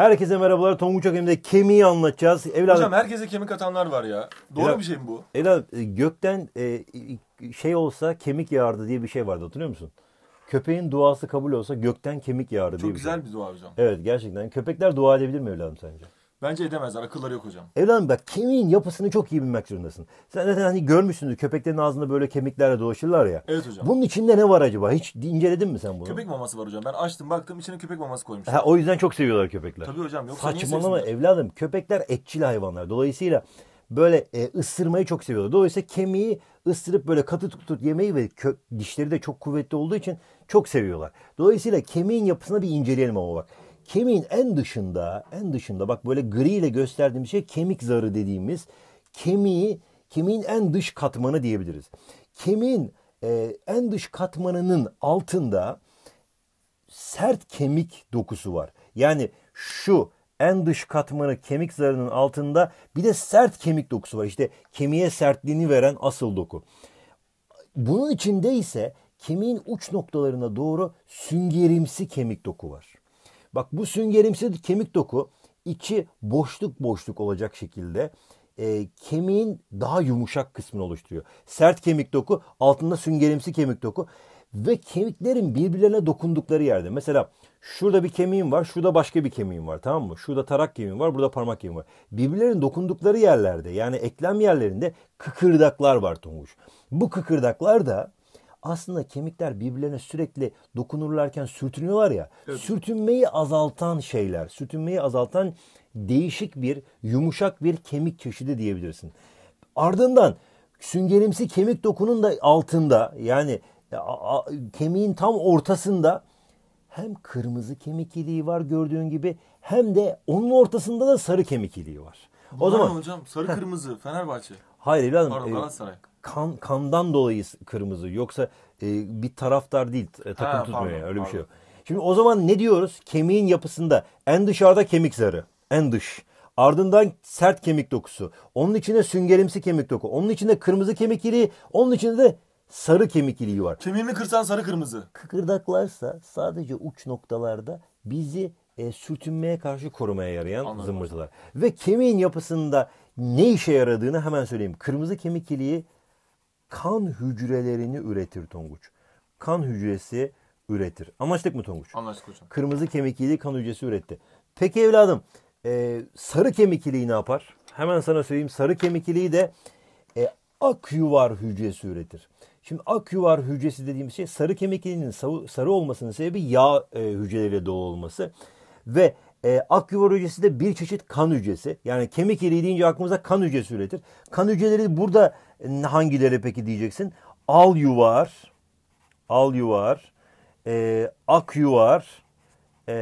Herkese merhabalar. Tonguç Akademi'de kemiği anlatacağız. Evladım, Hocam herkese kemik atanlar var ya. Doğru evladım, bir şey mi bu? Evladım e, gökten e, şey olsa kemik yağardı diye bir şey vardı hatırlıyor musun? Köpeğin duası kabul olsa gökten kemik yağardı Çok diye bir şey. Çok güzel bir dua hocam. Evet gerçekten. Köpekler dua edebilir mi evladım sence? Bence edemezler. Akılları yok hocam. Evladım bak kemiğin yapısını çok iyi bilmek zorundasın. Sen zaten hani görmüşsündür köpeklerin ağzında böyle kemiklerle dolaşırlar ya. Evet hocam. Bunun içinde ne var acaba? Hiç inceledin mi sen bunu? Köpek maması var hocam. Ben açtım baktım içine köpek maması koymuşlar. Ha, o yüzden çok seviyorlar köpekler. Tabii hocam. Yoksa Saçmalama evladım. Köpekler etçil hayvanlar. Dolayısıyla böyle e, ısırmayı çok seviyorlar. Dolayısıyla kemiği ısırıp böyle katı tut yemeyi ve kök, dişleri de çok kuvvetli olduğu için çok seviyorlar. Dolayısıyla kemiğin yapısına bir inceleyelim ama bak kemiğin en dışında, en dışında bak böyle gri ile gösterdiğim şey kemik zarı dediğimiz kemiği, kemiğin en dış katmanı diyebiliriz. Kemiğin e, en dış katmanının altında sert kemik dokusu var. Yani şu en dış katmanı kemik zarının altında bir de sert kemik dokusu var. İşte kemiğe sertliğini veren asıl doku. Bunun içinde ise kemiğin uç noktalarına doğru süngerimsi kemik doku var. Bak bu süngerimsi kemik doku içi boşluk boşluk olacak şekilde e, kemiğin daha yumuşak kısmını oluşturuyor. Sert kemik doku altında süngerimsi kemik doku ve kemiklerin birbirlerine dokundukları yerde. Mesela şurada bir kemiğim var, şurada başka bir kemiğim var tamam mı? Şurada tarak kemiğim var, burada parmak kemiğim var. Birbirlerinin dokundukları yerlerde yani eklem yerlerinde kıkırdaklar var Tonguç. Bu kıkırdaklar da aslında kemikler birbirlerine sürekli dokunurlarken sürtünüyorlar ya. Evet. Sürtünmeyi azaltan şeyler, sürtünmeyi azaltan değişik bir yumuşak bir kemik çeşidi diyebilirsin. Ardından süngerimsi kemik dokunun da altında yani kemiğin tam ortasında hem kırmızı kemik iliği var gördüğün gibi hem de onun ortasında da sarı kemik iliği var. Bunlar o zaman hocam sarı kırmızı Fenerbahçe. Hayır evladım. Pardon e, Galatasaray kan kandan dolayı kırmızı. Yoksa e, bir taraftar değil e, takım ha, tutmuyor pardon, yani. öyle pardon. bir şey yok. Şimdi o zaman ne diyoruz? Kemiğin yapısında en dışarıda kemik zarı, en dış. Ardından sert kemik dokusu. Onun içinde süngerimsi kemik doku. Onun içinde kırmızı kemik iliği. Onun içinde de sarı kemik iliği var. Kemiğini kırsan sarı kırmızı. Kıkırdaklarsa sadece uç noktalarda bizi e, sürtünmeye karşı korumaya yarayan Anladım. zımbırtılar. Ve kemiğin yapısında ne işe yaradığını hemen söyleyeyim. Kırmızı kemik iliği kan hücrelerini üretir Tonguç. Kan hücresi üretir. Anlaştık mı Tonguç? Anlaştık hocam. Kırmızı kemik kemikliği kan hücresi üretti. Peki evladım e, sarı kemikliği ne yapar? Hemen sana söyleyeyim sarı kemik kemikliği de e, ak yuvar hücresi üretir. Şimdi ak yuvar hücresi dediğimiz şey sarı kemik kemikliğinin sarı olmasının sebebi yağ e, hücreleriyle dolu olması ve e, ak yuvar hücresi de bir çeşit kan hücresi. Yani kemik iliği deyince aklımıza kan hücresi üretir. Kan hücreleri burada hangileri peki diyeceksin? Al yuvar, al yuvar, e, ak yuvar e,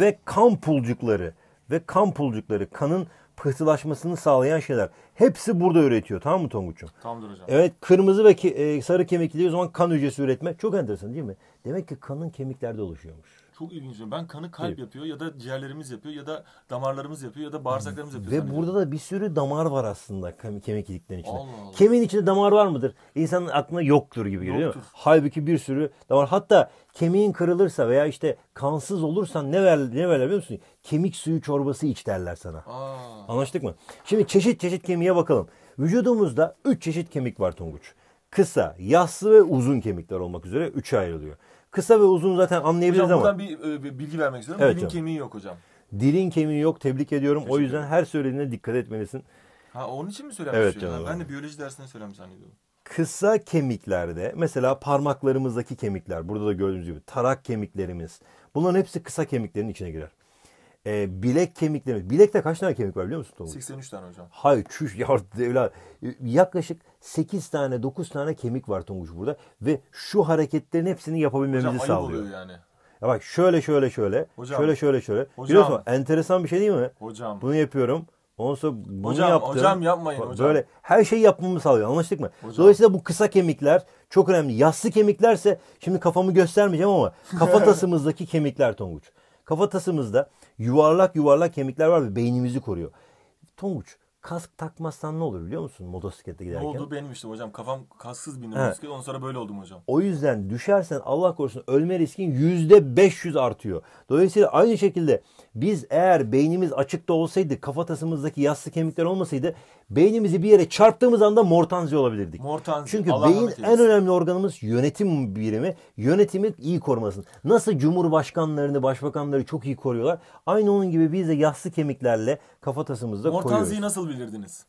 ve kan pulcukları ve kan pulcukları kanın pıhtılaşmasını sağlayan şeyler. Hepsi burada üretiyor tamam mı Tonguç'um? Tamamdır hocam. Evet kırmızı ve ke- sarı kemikli o zaman kan hücresi üretme. Çok enteresan değil mi? Demek ki kanın kemiklerde oluşuyormuş. Çok ilginç. Ben kanı kalp evet. yapıyor ya da ciğerlerimiz yapıyor ya da damarlarımız yapıyor ya da bağırsaklarımız yapıyor. Ve burada da bir sürü damar var aslında kemik iliklerin içinde. Allah Allah. Kemiğin içinde damar var mıdır? İnsanın aklına yoktur gibi geliyor yoktur. Halbuki bir sürü damar. Hatta kemiğin kırılırsa veya işte kansız olursan ne ver ne verler biliyor musun? Kemik suyu çorbası iç derler sana. Aa. Anlaştık mı? Şimdi çeşit çeşit kemiğe bakalım. Vücudumuzda 3 çeşit kemik var Tonguç. Kısa, yassı ve uzun kemikler olmak üzere 3'e ayrılıyor. Kısa ve uzun zaten anlayabiliriz hocam, ama. Hocam buradan bir, e, bir bilgi vermek istiyorum. Evet, Dilin hocam. kemiği yok hocam. Dilin kemiği yok. Tebrik ediyorum. Teşekkür o yüzden her söylediğine dikkat etmelisin. Ha onun için mi söylenmiş? Evet canım. Ben de biyoloji dersinde söylemiş zannediyordum. Kısa kemiklerde mesela parmaklarımızdaki kemikler burada da gördüğünüz gibi tarak kemiklerimiz bunların hepsi kısa kemiklerin içine girer e, bilek kemikleri. Bilekte kaç tane kemik var biliyor musun Tonguç? 83 tane hocam. Hayır çüş ya evlat. Yaklaşık 8 tane 9 tane kemik var Tonguç burada. Ve şu hareketlerin hepsini yapabilmemizi hocam, sağlıyor. Hocam yani. Ya bak şöyle şöyle şöyle. Hocam, şöyle şöyle şöyle. Hocam, musun? enteresan bir şey değil mi? Hocam. Bunu yapıyorum. Ondan sonra bunu hocam, yaptım. Hocam yapmayın böyle hocam. Böyle her şeyi yapmamı sağlıyor anlaştık mı? Hocam. Dolayısıyla bu kısa kemikler çok önemli. Yassı kemiklerse şimdi kafamı göstermeyeceğim ama kafatasımızdaki kemikler Tonguç. Kafatasımızda yuvarlak yuvarlak kemikler var ve beynimizi koruyor. Tonguç kask takmazsan ne olur biliyor musun motosiklette giderken? Ne oldu benim işte hocam kafam kasksız bindim motosiklete ondan sonra böyle oldum hocam. O yüzden düşersen Allah korusun ölme riskin yüzde 500 artıyor. Dolayısıyla aynı şekilde biz eğer beynimiz açıkta olsaydı kafatasımızdaki yassı kemikler olmasaydı Beynimizi bir yere çarptığımız anda mortanzi olabilirdik. Mortanzi. Çünkü Allah beyin en önemli organımız yönetim birimi. Yönetimi iyi korumasın. Nasıl cumhurbaşkanlarını, başbakanları çok iyi koruyorlar. Aynı onun gibi biz de yassı kemiklerle kafatasımızda Mortanzi'yi koyuyoruz. Mortanzi'yi nasıl bilirdiniz?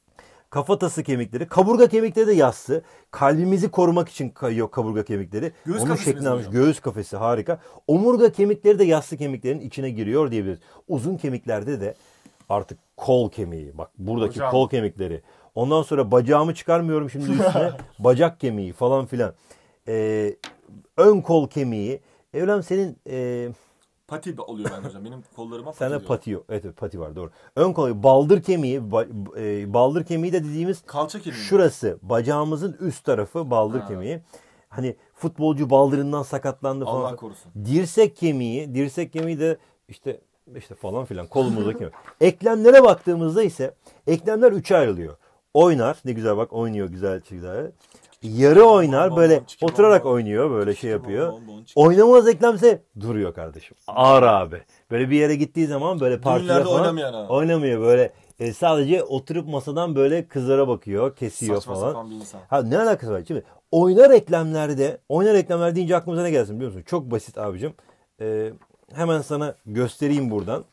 kafatası kemikleri, kaburga kemikleri de yassı. Kalbimizi korumak için kayıyor kaburga kemikleri. Göğüs Onun şeklini almış. Göğüs kafesi harika. Omurga kemikleri de yassı kemiklerin içine giriyor diyebiliriz. Uzun kemiklerde de artık kol kemiği bak buradaki Hocam. kol kemikleri. Ondan sonra bacağımı çıkarmıyorum şimdi üstüne bacak kemiği falan filan. Ee, ön kol kemiği. Evlam senin e, Pati oluyor ben hocam. Benim kollarıma pati Sende diyor. pati yok. Evet, evet pati var doğru. Ön kol baldır kemiği ba, e, baldır kemiği de dediğimiz kalça kemiği. Şurası bacağımızın üst tarafı baldır ha. kemiği. Hani futbolcu baldırından sakatlandı falan. Allah korusun. Dirsek kemiği, dirsek kemiği de işte işte falan filan kolumuzdaki mi? Eklemlere baktığımızda ise eklemler üçe ayrılıyor. Oynar ne güzel bak oynuyor güzel çizgiler. Yarı oynar bon, böyle bon, oturarak bon, oynuyor böyle şey yapıyor. Oynamaz eklemse duruyor kardeşim. Ağır abi. Böyle bir yere gittiği zaman böyle partiler falan oynamıyor, ha. oynamıyor böyle e, sadece oturup masadan böyle kızlara bakıyor, kesiyor Saçma falan. Sapan bir insan. Ha ne alakası var şimdi? Oynar reklamlarda, oynar reklamlar deyince aklımıza ne gelsin biliyor musun? Çok basit abicim. E, hemen sana göstereyim buradan.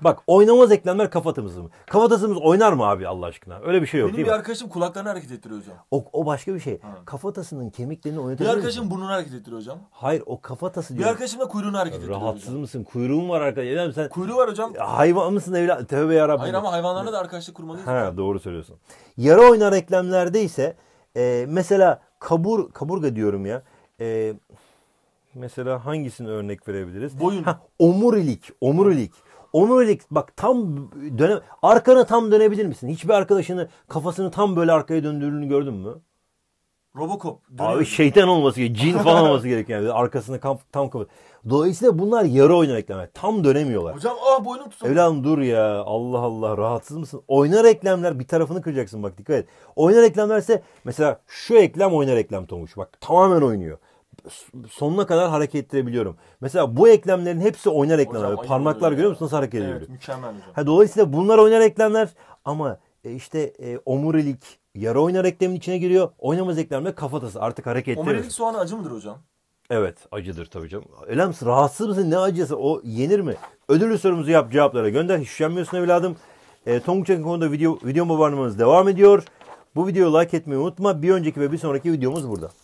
Bak oynamaz eklemler kafatasımız mı? Kafatasımız oynar mı abi Allah aşkına? Öyle bir şey yok Benim değil bir arkadaşım kulaklarını hareket ettiriyor hocam. O, o başka bir şey. Ha. Kafatasının kemiklerini Bir oynatabilir arkadaşım burnunu hareket ettiriyor hocam. Hayır o kafatası Bir arkadaşım da kuyruğunu hareket ettiriyor Rahatsız hocam. mısın? Kuyruğun var arkadaş. Evladım sen Kuyruğu var hocam. hayvan mısın evladım? Tövbe yarabbim. Hayır ama hayvanlarla da arkadaşlık kurmalıyız. Ha doğru söylüyorsun. Yara oynar eklemlerde ise e, mesela kabur kaburga diyorum ya. E, Mesela hangisini örnek verebiliriz? Boyun. Ha, omurilik, omurilik. Omurilik bak tam döne arkana tam dönebilir misin? Hiçbir arkadaşını kafasını tam böyle arkaya döndürdüğünü gördün mü? Robocop. Dönüyor. Abi şeytan olması gerekiyor. Cin falan olması gerekiyor. Yani. Arkasını kam, tam kapat. Dolayısıyla bunlar yarı oyun reklamlar. Tam dönemiyorlar. Hocam ah boynum tutamıyor. Evladım dur ya. Allah Allah rahatsız mısın? Oyna reklamlar bir tarafını kıracaksın bak dikkat et. Oyna reklamlar ise mesela şu reklam oyna reklam Tomuş. Bak tamamen oynuyor sonuna kadar hareket ettirebiliyorum. Mesela bu eklemlerin hepsi oynar eklemler. Hocam, Parmaklar görüyor musunuz hareket ediyor. Evet mükemmel hocam. Ha, dolayısıyla bunlar oynar eklemler ama e, işte e, omurilik, yarı oynar eklemin içine giriyor. Oynamaz eklemde kafatası artık hareket ettiriyor. Omurilik soğanı acı mıdır hocam? Evet acıdır tabii canım. Öyle misin? Rahatsız mısın? Ne acısı? O yenir mi? Ödüllü sorumuzu yap cevaplara gönder. Hiç üşenmiyorsun evladım. E, Tonguç Akın konuda video, videoma varmanız devam ediyor. Bu videoyu like etmeyi unutma. Bir önceki ve bir sonraki videomuz burada.